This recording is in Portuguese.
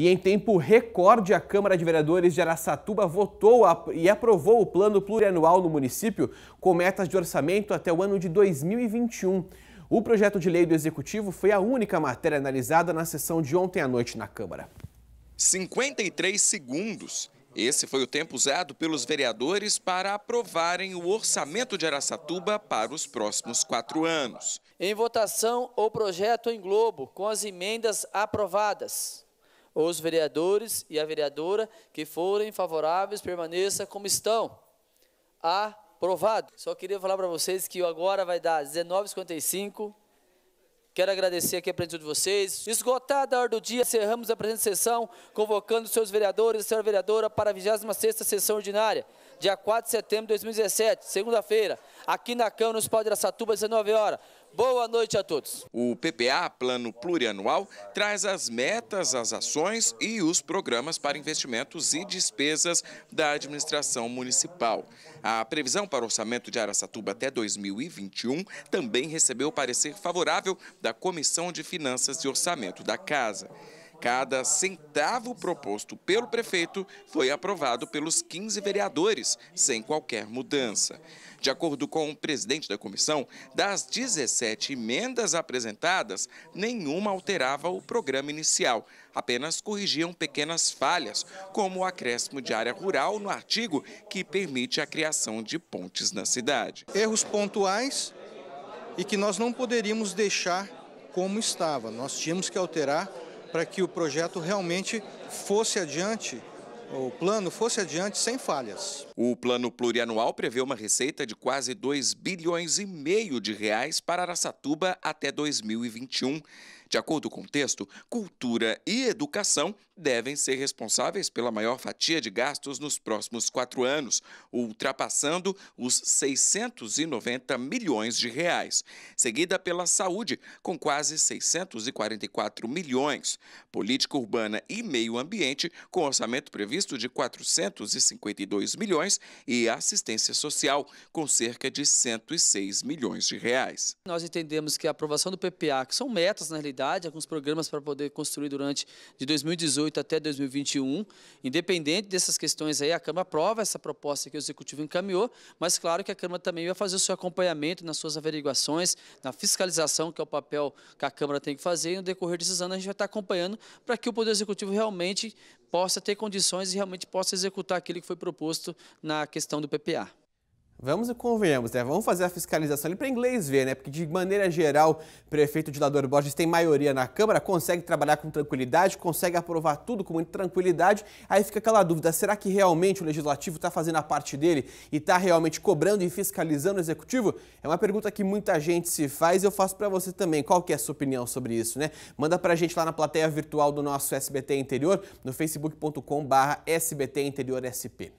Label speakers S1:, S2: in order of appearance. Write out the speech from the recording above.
S1: E em tempo recorde, a Câmara de Vereadores de Araçatuba votou e aprovou o plano plurianual no município com metas de orçamento até o ano de 2021. O projeto de lei do Executivo foi a única matéria analisada na sessão de ontem à noite na Câmara.
S2: 53 segundos. Esse foi o tempo usado pelos vereadores para aprovarem o orçamento de Araçatuba para os próximos quatro anos.
S3: Em votação, o projeto em Globo, com as emendas aprovadas os vereadores e a vereadora que forem favoráveis permaneça como estão. Aprovado. Só queria falar para vocês que agora vai dar 19h55. Quero agradecer aqui a presença de vocês. Esgotada a hora do dia, encerramos a presente sessão, convocando os seus vereadores e senhora vereadora para a 26ª sessão ordinária, dia 4 de setembro de 2017, segunda-feira, aqui na Câmara Municipal de Aracatuba, às 19 horas. Boa noite a todos.
S2: O PPA, Plano Plurianual, traz as metas, as ações e os programas para investimentos e despesas da administração municipal. A previsão para o orçamento de Aracatuba até 2021 também recebeu parecer favorável da Comissão de Finanças e Orçamento da Casa. Cada centavo proposto pelo prefeito foi aprovado pelos 15 vereadores, sem qualquer mudança. De acordo com o presidente da comissão, das 17 emendas apresentadas, nenhuma alterava o programa inicial, apenas corrigiam pequenas falhas, como o acréscimo de área rural no artigo que permite a criação de pontes na cidade.
S1: Erros pontuais e que nós não poderíamos deixar como estava, nós tínhamos que alterar para que o projeto realmente fosse adiante o plano fosse adiante sem falhas.
S2: O plano plurianual prevê uma receita de quase 2 bilhões e meio de reais para Aracatuba até 2021. De acordo com o texto, cultura e educação devem ser responsáveis pela maior fatia de gastos nos próximos quatro anos, ultrapassando os 690 milhões de reais, seguida pela saúde, com quase 644 milhões, política urbana e meio ambiente, com orçamento previsto de 452 milhões e assistência social, com cerca de 106 milhões de reais.
S3: Nós entendemos que a aprovação do PPA, que são metas na né, realidade, alguns programas para poder construir durante de 2018 até 2021. Independente dessas questões aí, a Câmara aprova essa proposta que o Executivo encaminhou, mas claro que a Câmara também vai fazer o seu acompanhamento nas suas averiguações, na fiscalização, que é o papel que a Câmara tem que fazer, e no decorrer desses anos a gente vai estar acompanhando para que o Poder Executivo realmente possa ter condições e realmente possa executar aquilo que foi proposto na questão do PPA.
S1: Vamos e convenhamos, né? Vamos fazer a fiscalização ali para inglês ver, né? Porque de maneira geral, o prefeito de Lador Borges tem maioria na Câmara, consegue trabalhar com tranquilidade, consegue aprovar tudo com muita tranquilidade. Aí fica aquela dúvida: será que realmente o legislativo está fazendo a parte dele e está realmente cobrando e fiscalizando o executivo? É uma pergunta que muita gente se faz e eu faço para você também. Qual que é a sua opinião sobre isso, né? Manda para a gente lá na plateia virtual do nosso SBT Interior, no facebookcom SP.